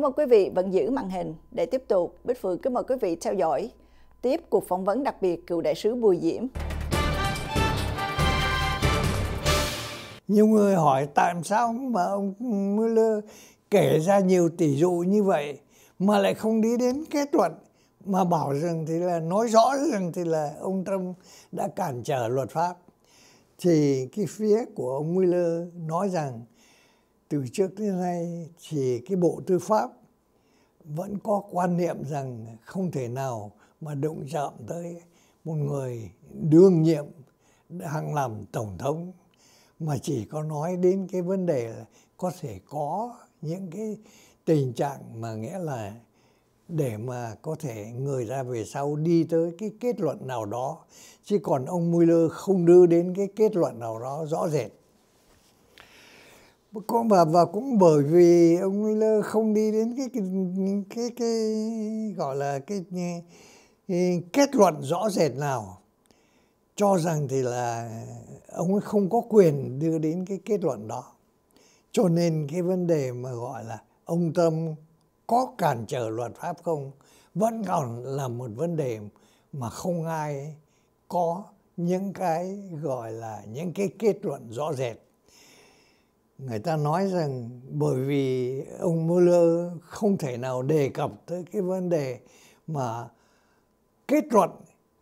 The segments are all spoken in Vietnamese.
Cảm ơn quý vị vẫn giữ màn hình. Để tiếp tục, Bích phượng kính mời quý vị theo dõi tiếp cuộc phỏng vấn đặc biệt cựu đại sứ Bùi Diễm. Nhiều người hỏi tại sao mà ông Müller kể ra nhiều tỷ dụ như vậy mà lại không đi đến kết luận mà bảo rằng thì là nói rõ rằng thì là ông Trump đã cản trở luật pháp thì cái phía của ông Müller nói rằng từ trước đến nay thì cái bộ tư pháp vẫn có quan niệm rằng không thể nào mà động chạm tới một người đương nhiệm đang làm tổng thống mà chỉ có nói đến cái vấn đề là có thể có những cái tình trạng mà nghĩa là để mà có thể người ra về sau đi tới cái kết luận nào đó chứ còn ông Mueller không đưa đến cái kết luận nào đó rõ rệt cũng và và cũng bởi vì ông Miller không đi đến cái cái cái, cái gọi là cái, cái, cái kết luận rõ rệt nào cho rằng thì là ông ấy không có quyền đưa đến cái kết luận đó cho nên cái vấn đề mà gọi là ông tâm có cản trở luật pháp không vẫn còn là một vấn đề mà không ai có những cái gọi là những cái kết luận rõ rệt người ta nói rằng bởi vì ông Mueller không thể nào đề cập tới cái vấn đề mà kết luận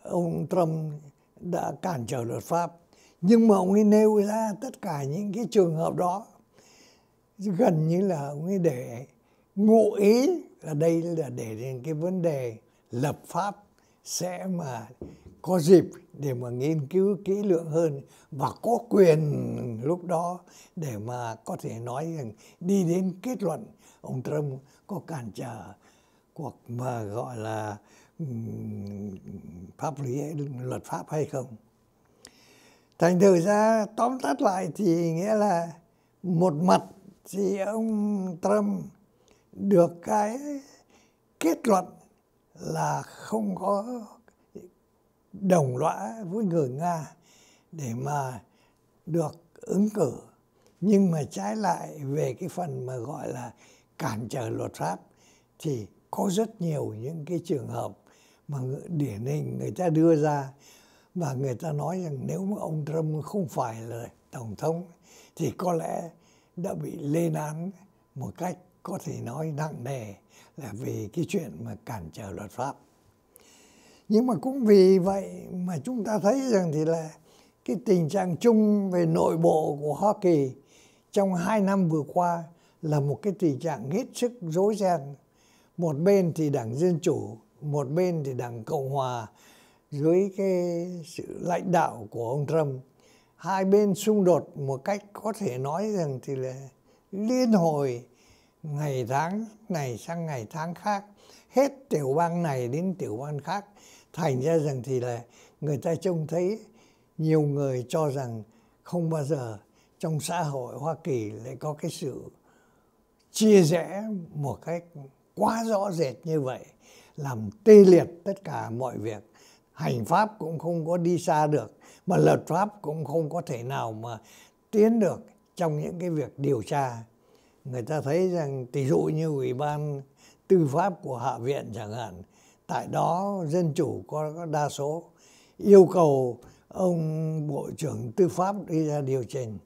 ông Trump đã cản trở luật pháp nhưng mà ông ấy nêu ra tất cả những cái trường hợp đó gần như là ông ấy để ngụ ý là đây là để đến cái vấn đề lập pháp sẽ mà có dịp để mà nghiên cứu kỹ lượng hơn và có quyền lúc đó để mà có thể nói rằng đi đến kết luận ông Trump có cản trở cuộc mà gọi là pháp lý luật pháp hay không. Thành thử ra tóm tắt lại thì nghĩa là một mặt thì ông Trump được cái kết luận là không có đồng lõa với người Nga để mà được ứng cử nhưng mà trái lại về cái phần mà gọi là cản trở luật pháp thì có rất nhiều những cái trường hợp mà điển hình người ta đưa ra và người ta nói rằng nếu mà ông Trump không phải là tổng thống thì có lẽ đã bị lên án một cách có thể nói nặng nề là vì cái chuyện mà cản trở luật pháp nhưng mà cũng vì vậy mà chúng ta thấy rằng thì là cái tình trạng chung về nội bộ của Hoa Kỳ trong hai năm vừa qua là một cái tình trạng hết sức rối ren một bên thì đảng dân chủ một bên thì đảng cộng hòa dưới cái sự lãnh đạo của ông trump hai bên xung đột một cách có thể nói rằng thì là liên hồi ngày tháng này sang ngày tháng khác hết tiểu bang này đến tiểu bang khác thành ra rằng thì là người ta trông thấy nhiều người cho rằng không bao giờ trong xã hội Hoa Kỳ lại có cái sự chia rẽ một cách quá rõ rệt như vậy làm tê liệt tất cả mọi việc hành pháp cũng không có đi xa được mà luật pháp cũng không có thể nào mà tiến được trong những cái việc điều tra người ta thấy rằng tỷ dụ như ủy ban tư pháp của hạ viện chẳng hạn tại đó dân chủ có, đa số yêu cầu ông bộ trưởng tư pháp đi ra điều chỉnh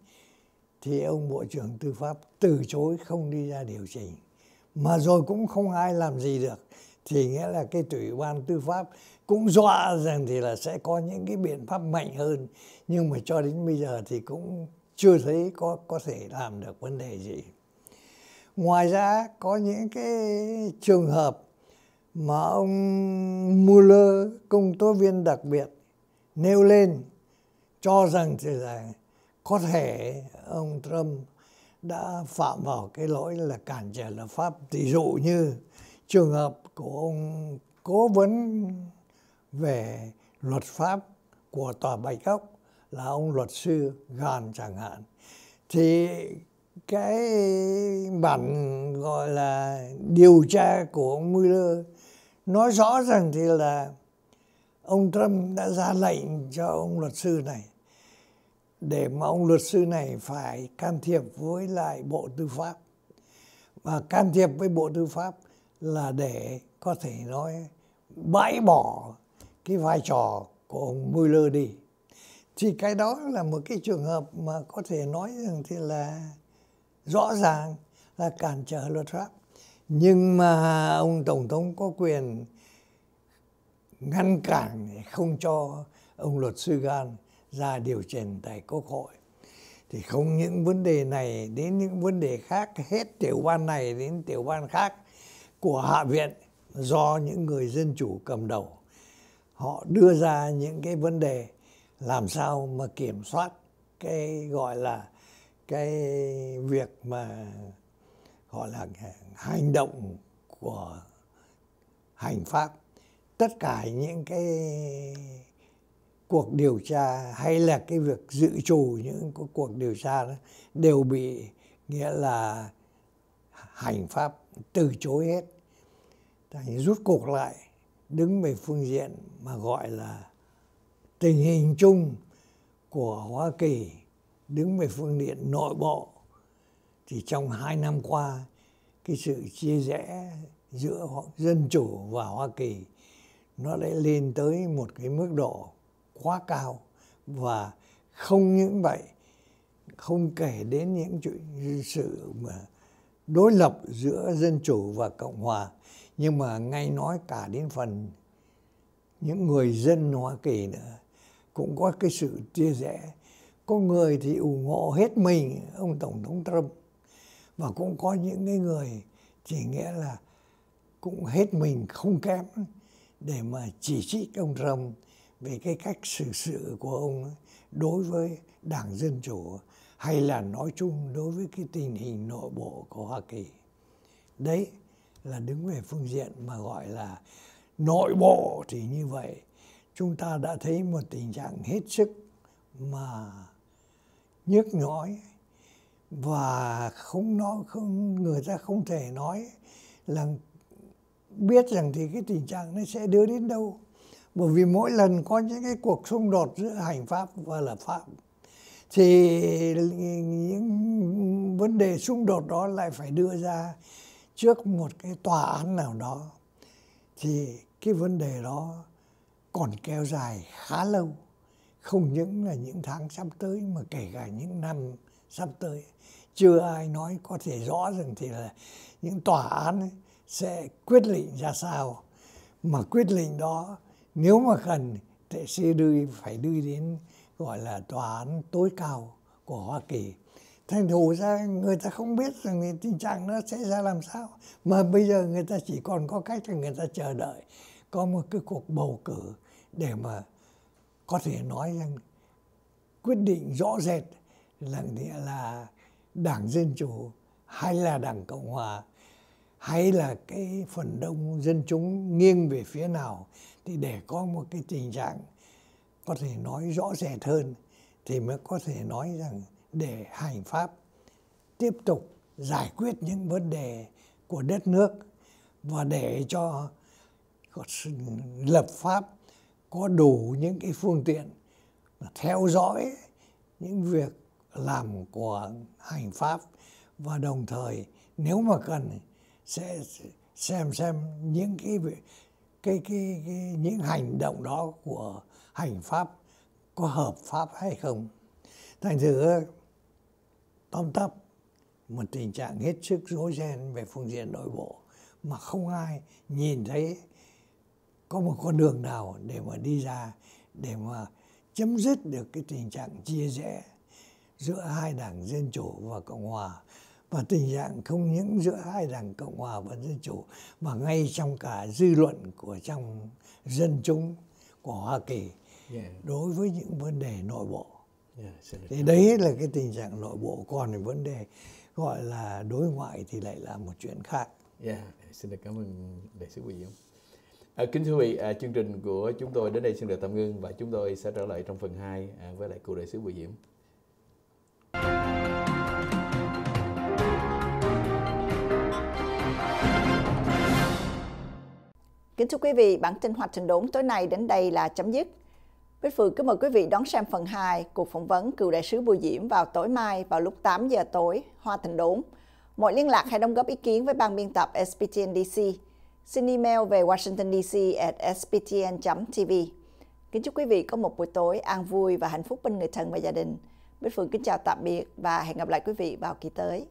thì ông bộ trưởng tư pháp từ chối không đi ra điều chỉnh mà rồi cũng không ai làm gì được thì nghĩa là cái ủy ban tư pháp cũng dọa rằng thì là sẽ có những cái biện pháp mạnh hơn nhưng mà cho đến bây giờ thì cũng chưa thấy có có thể làm được vấn đề gì ngoài ra có những cái trường hợp mà ông Mueller, công tố viên đặc biệt, nêu lên cho rằng thì là có thể ông Trump đã phạm vào cái lỗi là cản trở lập pháp. Ví dụ như trường hợp của ông cố vấn về luật pháp của tòa Bạch Ốc là ông luật sư Gan chẳng hạn. Thì cái bản gọi là điều tra của ông Mueller nói rõ rằng thì là ông Trump đã ra lệnh cho ông luật sư này để mà ông luật sư này phải can thiệp với lại Bộ Tư pháp và can thiệp với Bộ Tư pháp là để có thể nói bãi bỏ cái vai trò của ông Mueller đi thì cái đó là một cái trường hợp mà có thể nói rằng thì là rõ ràng là cản trở luật pháp nhưng mà ông tổng thống có quyền ngăn cản không cho ông luật sư gan ra điều chỉnh tại quốc hội thì không những vấn đề này đến những vấn đề khác hết tiểu ban này đến tiểu ban khác của hạ viện do những người dân chủ cầm đầu họ đưa ra những cái vấn đề làm sao mà kiểm soát cái gọi là cái việc mà gọi là hành động của hành pháp tất cả những cái cuộc điều tra hay là cái việc dự trù những cái cuộc điều tra đó đều bị nghĩa là hành pháp từ chối hết thành rút cuộc lại đứng về phương diện mà gọi là tình hình chung của Hoa Kỳ đứng về phương diện nội bộ thì trong hai năm qua cái sự chia rẽ giữa dân chủ và Hoa Kỳ nó lại lên tới một cái mức độ quá cao và không những vậy không kể đến những chuyện sự mà đối lập giữa dân chủ và cộng hòa nhưng mà ngay nói cả đến phần những người dân Hoa Kỳ nữa cũng có cái sự chia rẽ có người thì ủng hộ hết mình ông tổng thống Trump và cũng có những cái người chỉ nghĩa là cũng hết mình không kém để mà chỉ trích ông Trump về cái cách xử sự của ông đối với Đảng Dân Chủ hay là nói chung đối với cái tình hình nội bộ của Hoa Kỳ. Đấy là đứng về phương diện mà gọi là nội bộ thì như vậy. Chúng ta đã thấy một tình trạng hết sức mà nhức nhói và không nói không người ta không thể nói là biết rằng thì cái tình trạng nó sẽ đưa đến đâu bởi vì mỗi lần có những cái cuộc xung đột giữa hành pháp và lập pháp thì những vấn đề xung đột đó lại phải đưa ra trước một cái tòa án nào đó thì cái vấn đề đó còn kéo dài khá lâu không những là những tháng sắp tới mà kể cả những năm sắp tới chưa ai nói có thể rõ rằng thì là những tòa án ấy sẽ quyết định ra sao mà quyết định đó nếu mà cần thì sẽ đưa phải đưa đến gọi là tòa án tối cao của Hoa Kỳ thành thù ra người ta không biết rằng tình trạng nó sẽ ra làm sao mà bây giờ người ta chỉ còn có cách là người ta chờ đợi có một cái cuộc bầu cử để mà có thể nói rằng quyết định rõ rệt là nghĩa là đảng Dân Chủ hay là đảng Cộng Hòa hay là cái phần đông dân chúng nghiêng về phía nào thì để có một cái tình trạng có thể nói rõ rệt hơn thì mới có thể nói rằng để hành pháp tiếp tục giải quyết những vấn đề của đất nước và để cho lập pháp có đủ những cái phương tiện theo dõi những việc làm của hành pháp và đồng thời nếu mà cần sẽ xem xem những cái cái cái, cái những hành động đó của hành pháp có hợp pháp hay không thành thử tóm tắt một tình trạng hết sức rối ren về phương diện nội bộ mà không ai nhìn thấy có một con đường nào để mà đi ra để mà chấm dứt được cái tình trạng chia rẽ giữa hai đảng Dân Chủ và Cộng Hòa. Và tình trạng không những giữa hai đảng Cộng Hòa và Dân Chủ mà ngay trong cả dư luận của trong dân chúng của Hoa Kỳ đối với những vấn đề nội bộ. Yeah, thì đấy là cái tình trạng nội bộ còn cái vấn đề gọi là đối ngoại thì lại là một chuyện khác. Yeah. Xin được cảm ơn đại sứ Quỳ Dũng. À, kính thưa quý vị, à, chương trình của chúng tôi đến đây xin được tạm ngưng và chúng tôi sẽ trở lại trong phần 2 à, với lại cụ đại sứ Bùi Diễm. Kính thưa quý vị, bản tin hoạt trình đốn tối nay đến đây là chấm dứt. Bích Phượng kính mời quý vị đón xem phần 2 cuộc phỏng vấn cựu đại sứ Bùi Diễm vào tối mai vào lúc 8 giờ tối, Hoa Thành Đốn. Mọi liên lạc hay đóng góp ý kiến với ban biên tập SPTN DC. Xin email về Washington DC at sptn.tv. Kính chúc quý vị có một buổi tối an vui và hạnh phúc bên người thân và gia đình. Bích Phượng kính chào tạm biệt và hẹn gặp lại quý vị vào kỳ tới.